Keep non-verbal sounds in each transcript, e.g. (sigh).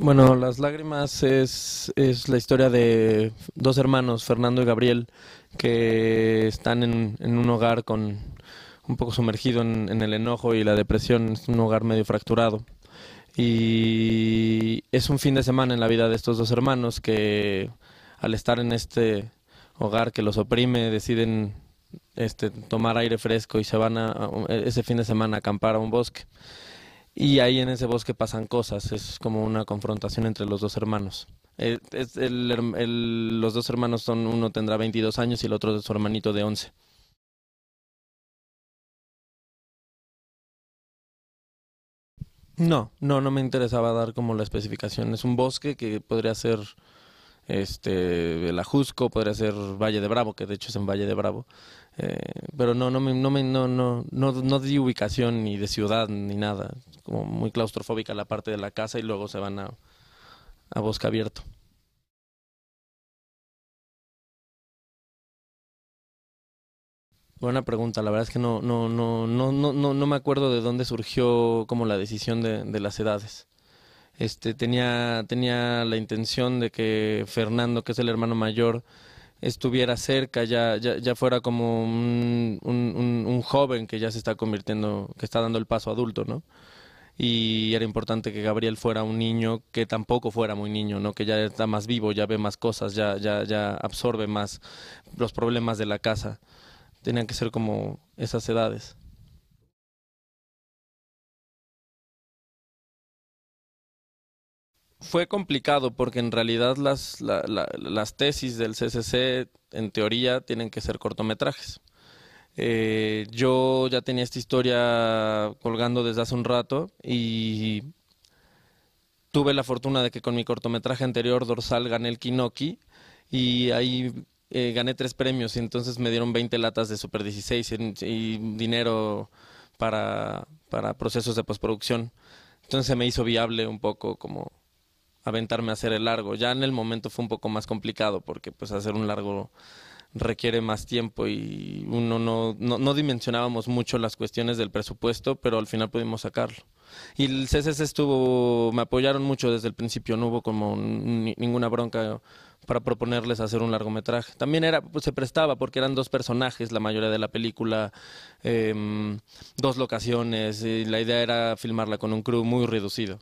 Bueno, Las Lágrimas es, la historia de dos hermanos, Fernando y Gabriel, que están en, un hogar con un poco sumergido en, en, el enojo y la depresión, es un hogar medio fracturado. Y es un fin de semana en la vida de estos dos hermanos que al estar en este hogar que los oprime deciden este, tomar aire fresco y se van a, ese fin de semana a acampar a un bosque. Y ahí en ese bosque pasan cosas, es como una confrontación entre los dos hermanos. Eh, los dos hermanos son, uno tendrá 22 años y el otro es su hermanito de 11. No, no, no me interesaba dar como la especificación. Es un bosque que podría ser este, el Ajusco, podría ser Valle de Bravo, que de hecho es en Valle de Bravo. Eh, pero no, no, me, no, me, no, no, no, no di ubicación ni de ciudad ni nada. Como muy claustrofóbica la parte de la casa y luego se van a, a bosque abierto. Buena pregunta, la verdad es que no, no, no, no, no, no me acuerdo de dónde surgió como la decisión de las edades. Este, tenía, tenía la intención de que Fernando, que es el hermano mayor, estuviera cerca, ya, ya, fuera como un, joven que ya se está convirtiendo, que está dando el paso adulto, ¿no? Y era importante que Gabriel fuera un niño que tampoco fuera muy niño, ¿no? Que ya está más vivo, ya ve más cosas, ya, ya, ya absorbe más los problemas de la casa. Tenían que ser como esas edades. fue complicado porque en realidad las, tesis del CCC en teoría tienen que ser cortometrajes. Eh, yo ya tenía esta historia colgando desde hace un rato y tuve la fortuna de que con mi cortometraje anterior, Dorsal, gané el Kinoki y ahí eh, gané tres premios y entonces me dieron 20 latas de Super 16 y, dinero para, para procesos de postproducción. Entonces se me hizo viable un poco como aventarme a hacer el largo. Ya en el momento fue un poco más complicado porque pues hacer un largo requiere más tiempo y uno no, no, dimensionábamos mucho las cuestiones del presupuesto, pero al final pudimos sacarlo. Y el CCC estuvo, me apoyaron mucho desde el principio, no hubo como ninguna bronca para proponerles hacer un largometraje. También era, pues, se prestaba porque eran dos personajes la mayoría de la película, em, dos locaciones, y la idea era filmarla con un crew muy reducido.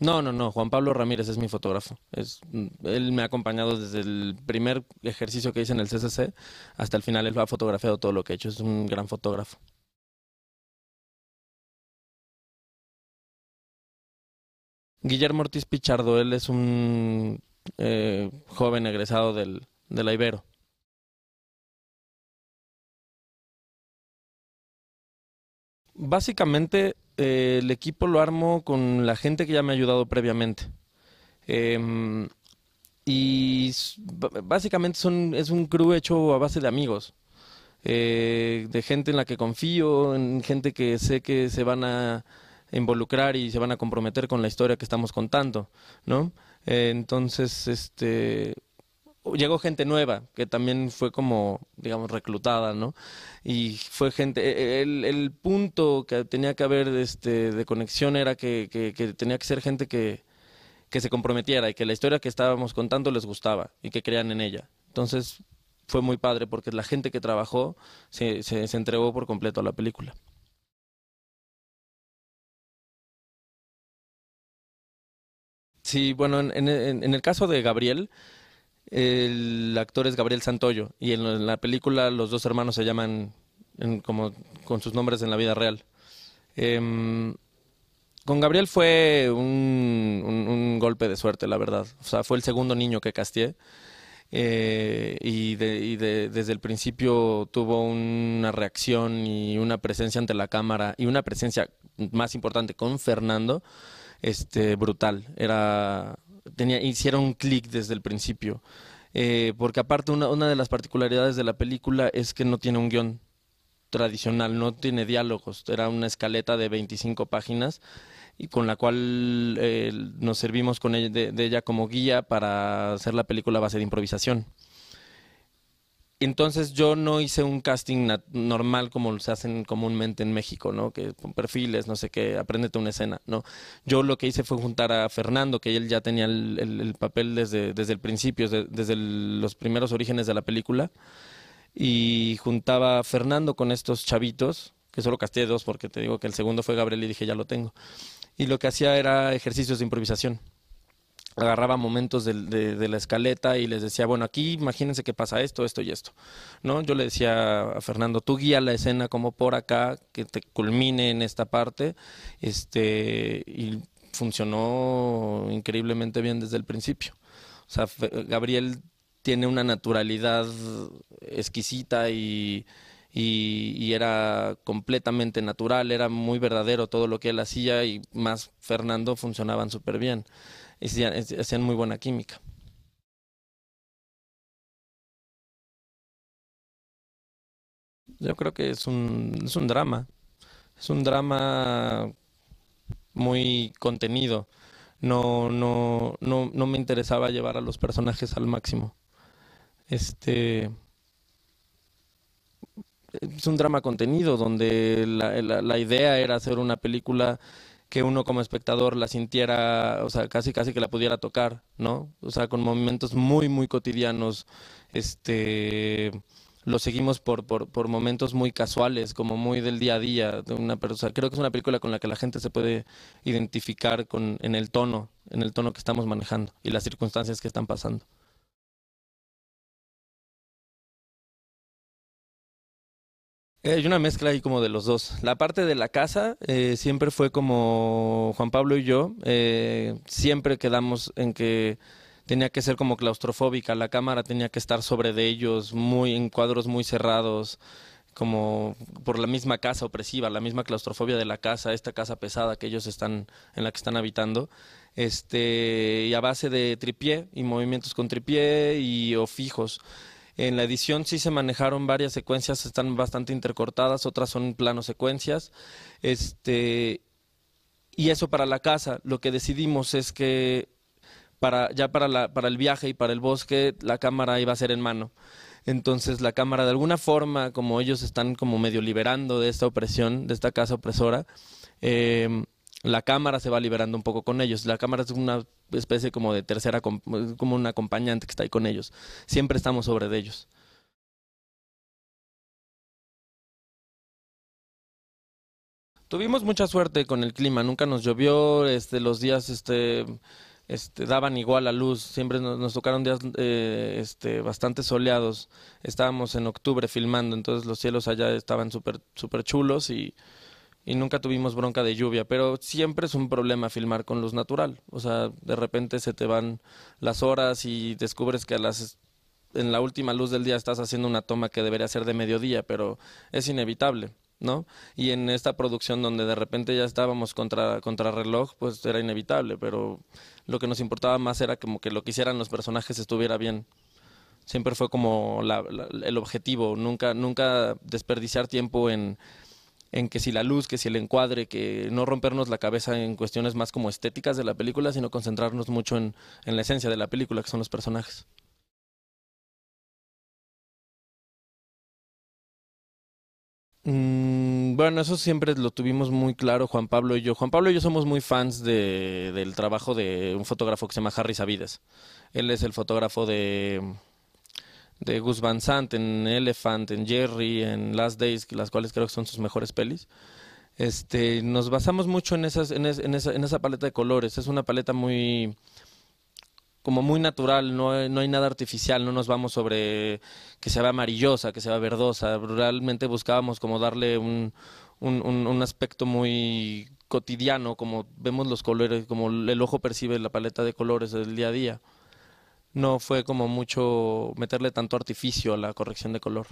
No, no, no. Juan Pablo Ramírez es mi fotógrafo. Es, él me ha acompañado desde el primer ejercicio que hice en el CCC hasta el final. Él ha fotografiado todo lo que he hecho. Es un gran fotógrafo. Guillermo Ortiz Pichardo, él es un eh, joven egresado del, de la Ibero. Básicamente eh, el equipo lo armo con la gente que ya me ha ayudado previamente. Em, y básicamente son, es un crew hecho a base de amigos, eh, de gente en la que confío, en gente que sé que se van a involucrar y se van a comprometer con la historia que estamos contando, ¿no? Eh, entonces, este, llegó gente nueva, que también fue como, digamos, reclutada, ¿no? Y fue gente, e, e, el, el punto que tenía que haber de, este, de conexión era que, que, que tenía que ser gente que, que se comprometiera y que la historia que estábamos contando les gustaba y que creían en ella. Entonces fue muy padre porque la gente que trabajó se, se, se entregó por completo a la película. Sí, bueno, en, en, en el caso de Gabriel, el actor es Gabriel Santoyo y en la película los dos hermanos se llaman como con sus nombres en la vida real. Em, con Gabriel fue un, golpe de suerte, la verdad. O sea, fue el segundo niño que castié. Eh, y, desde el principio tuvo una reacción y una presencia ante la cámara y una presencia más importante con Fernando, este, brutal. Era tenía, hiciera un clic desde el principio. Eh, porque aparte una, una de las particularidades de la película es que no tiene un guión tradicional, no tiene diálogos, era una escaleta de 25 páginas y con la cual eh, nos servimos con ella, de, de, ella como guía para hacer la película a base de improvisación. Entonces yo no hice un casting normal como se hacen comúnmente en México, ¿no? Que con perfiles, no sé qué, apréndete una escena, ¿no? Yo lo que hice fue juntar a Fernando, que él ya tenía el, papel desde, desde el principio, desde, los primeros orígenes de la película, y juntaba a Fernando con estos chavitos, que solo casté dos porque te digo que el segundo fue Gabriel y dije, ya lo tengo. Y lo que hacía era ejercicios de improvisación agarraba momentos de, la escaleta y les decía, bueno, aquí imagínense que pasa esto, esto y esto. ¿No? Yo le decía a Fernando, tú guía la escena como por acá, que te culmine en esta parte. Este, y funcionó increíblemente bien desde el principio. O sea, Gabriel tiene una naturalidad exquisita y, y, era completamente natural, era muy verdadero todo lo que él hacía y más Fernando funcionaban súper bien y hacían muy buena química. Yo creo que es un, es un drama. Es un drama muy contenido. No, no, no, no me interesaba llevar a los personajes al máximo. Este. Es un drama contenido donde la, la idea era hacer una película que uno como espectador la sintiera, o sea, casi casi que la pudiera tocar, ¿no? O sea, con momentos muy, muy cotidianos, este, lo seguimos por, por, momentos muy casuales, como muy del día a día, de una persona, creo que es una película con la que la gente se puede identificar con, en el tono, en el tono que estamos manejando y las circunstancias que están pasando. Eh, hay una mezcla ahí como de los dos. La parte de la casa eh, siempre fue como Juan Pablo y yo, eh, siempre quedamos en que tenía que ser como claustrofóbica, la cámara tenía que estar sobre de ellos, muy en cuadros muy cerrados, como por la misma casa opresiva, la misma claustrofobia de la casa, esta casa pesada que ellos están en la que están habitando. Este, y a base de tripié y movimientos con tripié y o fijos. En la edición sí se manejaron varias secuencias, están bastante intercortadas, otras son plano secuencias. Este, y eso para la casa, lo que decidimos es que para, ya para, la, para el viaje y para el bosque la cámara iba a ser en mano. Entonces la cámara de alguna forma, como ellos están como medio liberando de esta opresión, de esta casa opresora, eh, la cámara se va liberando un poco con ellos. La cámara es una especie como de tercera, como un acompañante que está ahí con ellos. Siempre estamos sobre de ellos. Tuvimos mucha suerte con el clima, nunca nos llovió, este, los días este, este daban igual la luz, siempre nos, tocaron días eh, este, bastante soleados. Estábamos en octubre filmando, entonces los cielos allá estaban súper super chulos y, y nunca tuvimos bronca de lluvia, pero siempre es un problema filmar con luz natural. O sea, de repente se te van las horas y descubres que a las en la última luz del día estás haciendo una toma que debería ser de mediodía, pero es inevitable, ¿no? Y en esta producción donde de repente ya estábamos contra, contra reloj, pues era inevitable, pero lo que nos importaba más era como que lo que hicieran los personajes estuviera bien. Siempre fue como el objetivo, nunca, nunca desperdiciar tiempo en en que si la luz, que si el encuadre, que no rompernos la cabeza en cuestiones más como estéticas de la película, sino concentrarnos mucho en, la esencia de la película, que son los personajes. Mm, bueno, eso siempre lo tuvimos muy claro Juan Pablo y yo. Juan Pablo y yo somos muy fans de, del trabajo de un fotógrafo que se llama Harry Sabides. Él es el fotógrafo de de Gus Van Sant, en Elephant, en Jerry, en Last Days, las cuales creo que son sus mejores pelis. Este, nos basamos mucho en, esas, en, esa, paleta de colores. Es una paleta muy, como muy natural, no hay, nada artificial, no nos vamos sobre que se vea amarillosa, que se vea verdosa, realmente buscábamos como darle un, aspecto muy cotidiano, como vemos los colores, como el ojo percibe la paleta de colores del día a día no fue como mucho meterle tanto artificio a la corrección de color.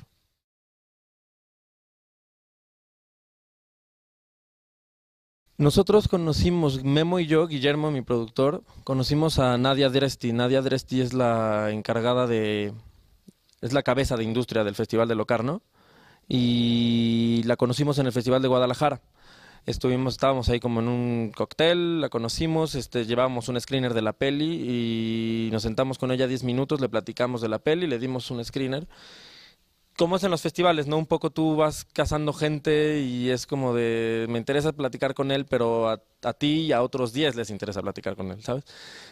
Nosotros conocimos, Memo y yo, Guillermo, mi productor, conocimos a Nadia Dresti. Nadia Dresti es la encargada de, es la cabeza de industria del Festival de Locarno y la conocimos en el Festival de Guadalajara estuvimos, estábamos ahí como en un cóctel, la conocimos, este, llevábamos un screener de la peli y nos sentamos con ella 10 minutos, le platicamos de la peli, le dimos un screener. Como es en los festivales, ¿no? Un poco tú vas cazando gente y es como de, me interesa platicar con él, pero a, ti y a otros diez les interesa platicar con él, ¿sabes?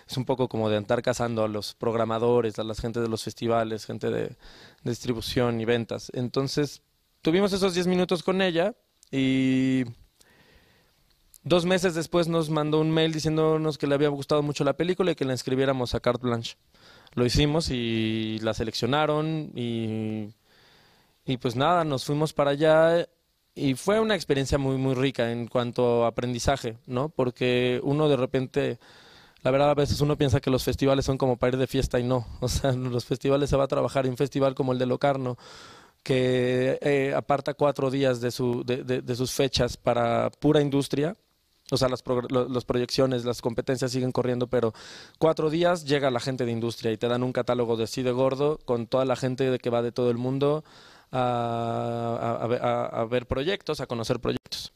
Es un poco como de andar cazando a los programadores, a las gente de los festivales, gente de, de distribución y ventas. Entonces, tuvimos esos 10 minutos con ella y Dos meses después nos mandó un mail diciéndonos que le había gustado mucho la película y que la inscribiéramos a Carte Blanche. Lo hicimos y la seleccionaron y, pues nada, nos fuimos para allá y fue una experiencia muy, muy rica en cuanto a aprendizaje, ¿no? Porque uno de repente, la verdad, a veces uno piensa que los festivales son como para ir de fiesta y no. (laughs) O sea, en los festivales se va a trabajar en un festival como el de Locarno, que eh, aparta cuatro días de, su, de sus fechas para pura industria, o sea, las, proyecciones, las competencias siguen corriendo, pero cuatro días llega la gente de industria y te dan un catálogo de sí de gordo con toda la gente que va de todo el mundo a, ver proyectos, a conocer proyectos.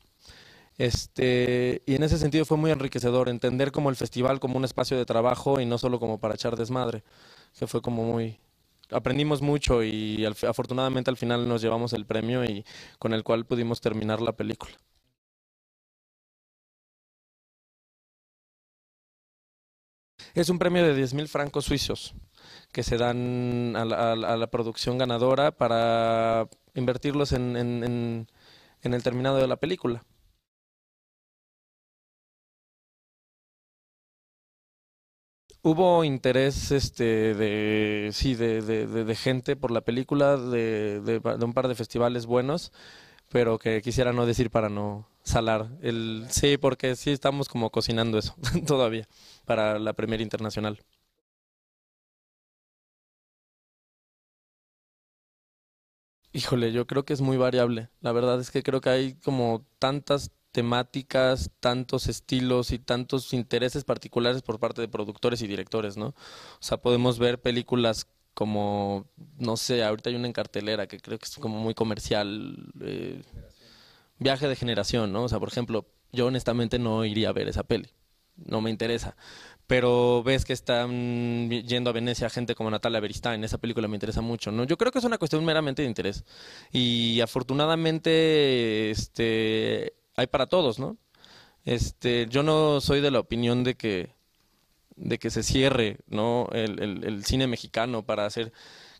Este, y en ese sentido fue muy enriquecedor entender como el festival como un espacio de trabajo y no solo como para echar desmadre, que fue como muy, aprendimos mucho y afortunadamente al final nos llevamos el premio y con el cual pudimos terminar la película. Es un premio de 10 mil francos suizos que se dan a la, producción ganadora para invertirlos en, el terminado de la película. hubo interés este de sí de gente por la película de, un par de festivales buenos pero que quisiera no decir para no salar. El, sí, porque sí estamos como cocinando eso (laughs) todavía para la primera Internacional. Híjole, yo creo que es muy variable. La verdad es que creo que hay como tantas temáticas, tantos estilos y tantos intereses particulares por parte de productores y directores, ¿no? O sea, podemos ver películas como, no sé, ahorita hay una en cartelera que creo que es como muy comercial. Eh, viaje de generación, ¿no? O sea, por ejemplo, yo honestamente no iría a ver esa peli. No me interesa. Pero ves que están yendo a Venecia gente como Natalia en Esa película me interesa mucho, ¿no? Yo creo que es una cuestión meramente de interés. Y afortunadamente, este, hay para todos, ¿no? Este, yo no soy de la opinión de que, de que se cierre, ¿no? el, el cine mexicano para hacer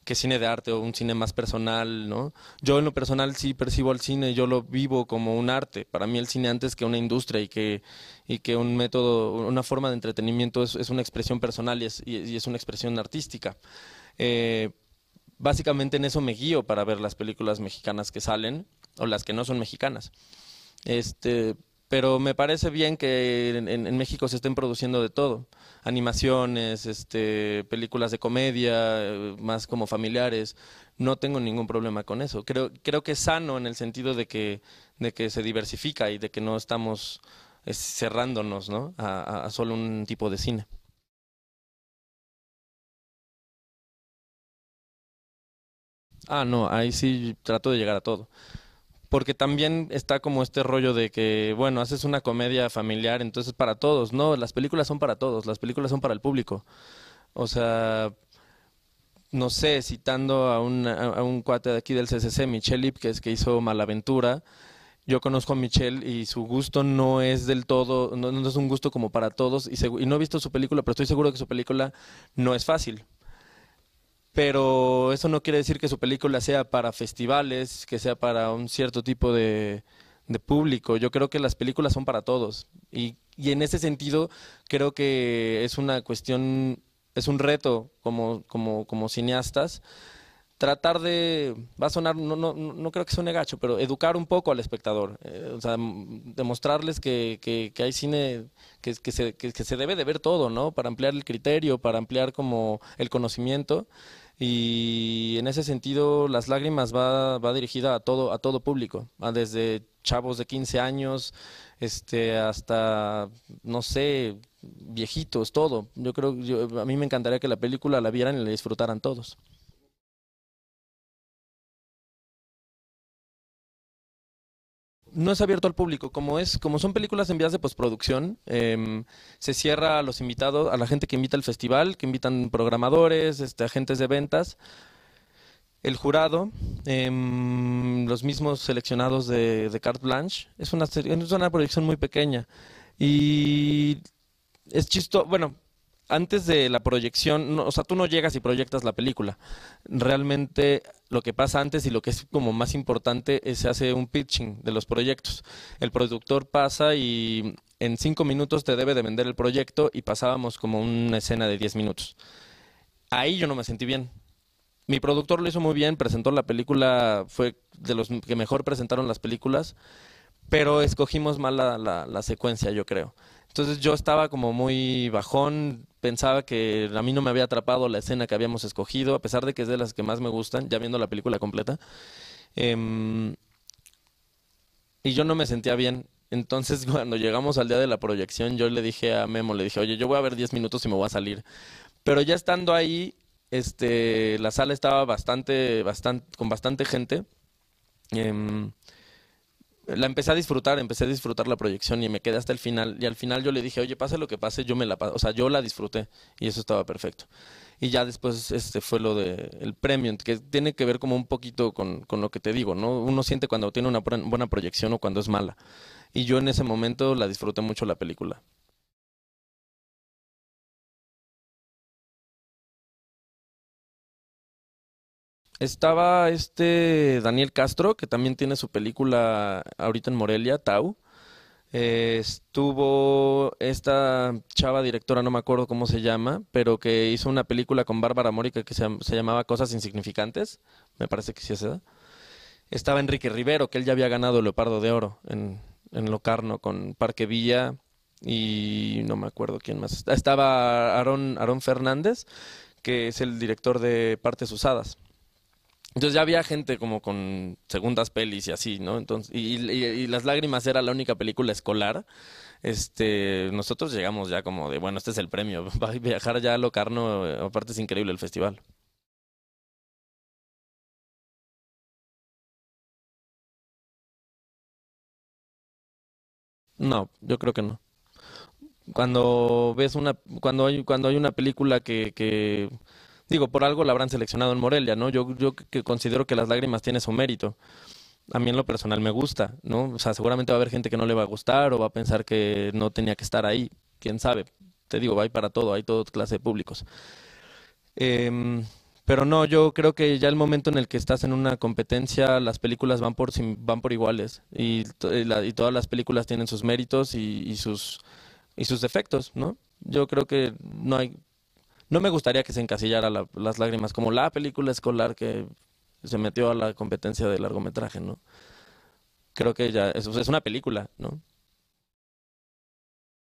que cine de arte o un cine más personal, ¿no? Yo en lo personal sí percibo el cine, yo lo vivo como un arte. Para mí el cine antes que una industria y que, y que un método, una forma de entretenimiento es, es una expresión personal y es, y es una expresión artística. Eh, básicamente en eso me guío para ver las películas mexicanas que salen o las que no son mexicanas. Este, pero me parece bien que en, México se estén produciendo de todo, animaciones, este, películas de comedia, eh, más como familiares. No tengo ningún problema con eso. Creo, creo que es sano en el sentido de que, se diversifica y de que no estamos eh, cerrándonos a, a solo un tipo de cine. Ah, no, ahí sí trato de llegar a todo porque también está como este rollo de que, bueno, haces una comedia familiar, entonces para todos, no, las películas son para todos, las películas son para el público. O sea, no sé, citando a un, a un cuate de aquí del CCC, Michel Lip que es que hizo Malaventura, yo conozco a Michelle y su gusto no es del todo, no, es un gusto como para todos, y, y no he visto su película, pero estoy seguro que su película no es fácil, pero eso no quiere decir que su película sea para festivales, que sea para un cierto tipo de, público. Yo creo que las películas son para todos y, y, en ese sentido creo que es una cuestión, es un reto como, como, como cineastas tratar de, va a sonar, no, no, no creo que suene gacho, pero educar un poco al espectador, eh, o sea, demostrarles que, hay cine que, que, se, que se debe de ver todo, ¿no? Para ampliar el criterio, para ampliar como el conocimiento. Y en ese sentido, Las Lágrimas va, va dirigida a todo, público, desde chavos de 15 años este, hasta, no sé, viejitos, todo. Yo creo, a mí me encantaría que la película la vieran y la disfrutaran todos. no es abierto al público. Como es, como son películas en vías de postproducción, em, se cierra a los invitados, a la gente que invita al festival, que invitan programadores, este, agentes de ventas, el jurado, em, los mismos seleccionados de, Carte Blanche. Es una, es una proyección muy pequeña. Y es chisto, bueno, antes de la proyección, o sea, tú no llegas y proyectas la película. Realmente lo que pasa antes y lo que es como más importante es se hace un pitching de los proyectos. El productor pasa y en cinco minutos te debe de vender el proyecto y pasábamos como una escena de diez minutos. Ahí yo no me sentí bien. Mi productor lo hizo muy bien, presentó la película, fue de los que mejor presentaron las películas, pero escogimos mal la secuencia, yo creo. Entonces yo estaba como muy bajón, pensaba que a mí no me había atrapado la escena que habíamos escogido, a pesar de que es de las que más me gustan, ya viendo la película completa. Em, y yo no me sentía bien. Entonces, (laughs) cuando llegamos al día de la proyección, yo le dije a Memo, le dije, oye, yo voy a ver 10 minutos y me voy a salir. Pero ya estando ahí, este, la sala estaba bastante, bastante, con bastante gente. Em, la empecé a disfrutar, empecé a disfrutar la proyección y me quedé hasta el final. Y al final yo le dije, oye, pase lo que pase, yo me la o sea, yo la disfruté y eso estaba perfecto. Y ya después este fue lo del de premio, que tiene que ver como un poquito con, con, lo que te digo, ¿no? Uno siente cuando tiene una buena proyección o cuando es mala. Y yo en ese momento la disfruté mucho la película. Estaba este Daniel Castro, que también tiene su película ahorita en Morelia, Tau. Eh, estuvo esta chava directora, no me acuerdo cómo se llama, pero que hizo una película con Bárbara Mórica que se, llamaba Cosas Insignificantes, me parece que sí es esa. Estaba Enrique Rivero, que él ya había ganado Leopardo de Oro en, en Locarno con Parque Villa y no me acuerdo quién más. Estaba Aarón, Aarón Fernández, que es el director de Partes Usadas. Entonces ya había gente como con segundas pelis y así, ¿no? Entonces, y, y, Las Lágrimas era la única película escolar. Este, nosotros llegamos ya como de, bueno, este es el premio. (laughs) Va a viajar ya a Locarno, eh, aparte es increíble el festival. No, yo creo que no. Cuando ves una, cuando hay, cuando hay una película que Digo, por algo la habrán seleccionado en Morelia, ¿no? Yo, yo que considero que Las Lágrimas tiene su mérito. A mí en lo personal me gusta, ¿no? O sea, seguramente va a haber gente que no le va a gustar o va a pensar que no tenía que estar ahí. Quién sabe. Te digo, hay para todo, hay toda clase de públicos. Em, pero no, yo creo que ya el momento en el que estás en una competencia, las películas van por, van por iguales y, y, todas las películas tienen sus méritos sus, y sus defectos, ¿no? Yo creo que no hay no me gustaría que se encasillara Las Lágrimas como la película escolar que se metió a la competencia de largometraje, ¿no? Creo que ya es una película, ¿no?